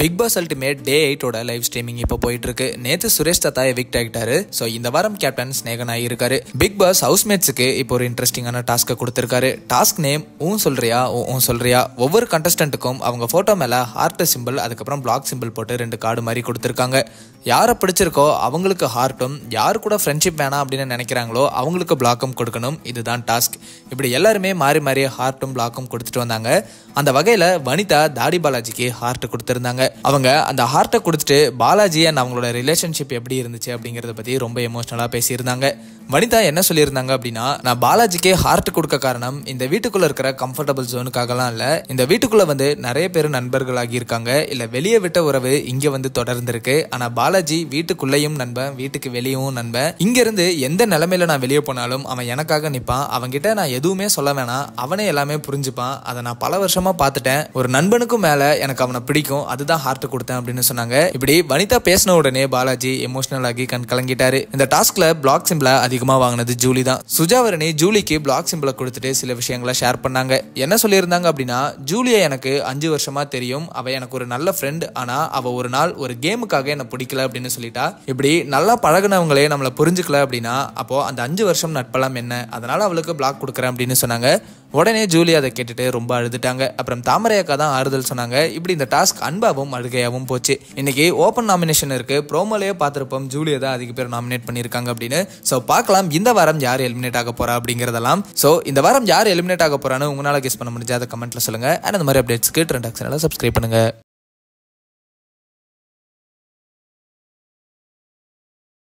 big Boss Ultimate day எயிட்டோட live streaming இப்போ போயிட்டு இருக்கு நேத்து சுரேஷ் தத்தா எவிக்ட் ஆகிட்டாரு ஸோ இந்த வாரம் கேப்டன் ஸ்நேகன் ஆகியிருக்காரு பிக் பாஸ் ஹவுஸ்மேட்ஸுக்கு இப்போ ஒரு இன்ட்ரெஸ்டிங்கான டாஸ்க்கை கொடுத்துருக்காரு டாஸ்க் நேம் ஊன் சொல்றியா ஊன் சொல்றியா ஒவ்வொரு கண்டஸ்டன்ட்டுக்கும் அவங்க ஃபோட்டோ மேலே ஹார்ட் சிம்பிள் அதுக்கப்புறம் பிளாக் சிம்பிள் போட்டு ரெண்டு கார்டு மாதிரி கொடுத்துருக்காங்க யாரை பிடிச்சிருக்கோ அவங்களுக்கு ஹார்ட்டும் யார் கூட ஃப்ரெண்ட்ஷிப் வேணாம் அப்படின்னு நினைக்கிறாங்களோ அவங்களுக்கு பிளாக்கும் கொடுக்கணும் இதுதான் டாஸ்க் இப்படி எல்லாருமே மாறி மாறி ஹார்ட்டும் பிளாக்கும் கொடுத்துட்டு வந்தாங்க அந்த வகையில் வனிதா தாடி பாலாஜிக்கு ஹார்ட் கொடுத்துருந்தாங்க அவங்க அந்த ஹார்ட்டை கொடுத்துட்டு பாலாஜி அண்ட் அவங்களோட ரிலேஷன்ஷிப் எப்படி இருந்துச்சு அப்படிங்கிறத பற்றி ரொம்ப எமோஷ்னலாக பேசியிருந்தாங்க வனிதா என்ன சொல்லியிருந்தாங்க அப்படின்னா நான் பாலாஜிக்கே ஹார்ட் கொடுக்க காரணம் இந்த வீட்டுக்குள்ள இருக்கிற கம்ஃபர்டபுள் ஜோனுக்காகலாம் இல்லை இந்த வீட்டுக்குள்ள வந்து நிறைய பேர் நண்பர்கள் ஆகியிருக்காங்க இல்ல வெளியே விட்ட உறவு இங்க வந்து தொடர்ந்துருக்கு ஆனா பாலாஜி வீட்டுக்குள்ளேயும் நண்பன் வீட்டுக்கு வெளியவும் நண்பன் இங்க இருந்து எந்த நிலைமையில நான் வெளியே போனாலும் அவன் எனக்காக நிற்பான் கிட்ட நான் எதுவுமே சொல்ல வேணாம் அவனே எல்லாமே புரிஞ்சுப்பான் அதை நான் பல வருஷமா பார்த்துட்டேன் ஒரு நண்பனுக்கும் மேல எனக்கு அவனை பிடிக்கும் அதுதான் ஹார்ட் கொடுத்தேன் அப்படின்னு சொன்னாங்க இப்படி வனிதா பேசின உடனே பாலாஜி எமோஷனல் ஆகி கண் கலங்கிட்டாரு இந்த டாஸ்க்ல பிளாக் சிம்பிள அது அதிகமாக வாங்கினது ஜூலி தான் சுஜாவரணி ஜூலிக்கு பிளாக் சிம்பிளை கொடுத்துட்டு சில விஷயங்களை ஷேர் பண்ணாங்க என்ன சொல்லியிருந்தாங்க அப்படின்னா ஜூலியை எனக்கு அஞ்சு வருஷமாக தெரியும் அவள் எனக்கு ஒரு நல்ல ஃப்ரெண்ட் ஆனால் அவள் ஒரு நாள் ஒரு கேமுக்காக என்னை பிடிக்கல அப்படின்னு சொல்லிட்டா இப்படி நல்லா பழகினவங்களே நம்மளை புரிஞ்சுக்கல அப்படின்னா அப்போது அந்த அஞ்சு வருஷம் நட்பெல்லாம் என்ன அதனால் அவளுக்கு பிளாக் கொடுக்குறேன் அப்படின்னு சொன்னாங்க உடனே ஜூலி அதை கேட்டுட்டு ரொம்ப அழுதுட்டாங்க அப்புறம் தாமரை அக்கா தான் ஆறுதல் சொன்னாங்க இப்படி இந்த டாஸ்க் அன்பாவும் அழுகையாகவும் போச்சு இன்னைக்கு ஓப்பன் நாமினேஷன் இருக்கு ப்ரோமோலேயே பார்த்துருப்போம் ஜூலியை தான் அதிக பேர் நாமினேட் பண்ணியிருக்காங்க அப்படின்னு ஸோ பார்க்கலாம் இந்த வாரம் யார் எலிமினேட் ஆக போறா அப்படிங்கிறதெல்லாம் ஸோ இந்த வாரம் யார் எலிமினேட் ஆக போறான்னு உங்களால் கெஸ் பண்ண முடிஞ்சாத கமெண்ட்ல சொல்லுங்க அண்ட் அந்த மாதிரி அப்டேட்ஸ்க்கு ட்ரெண்ட் ஆக்ஷனால சப்ஸ்கிரைப் பண்ணுங்க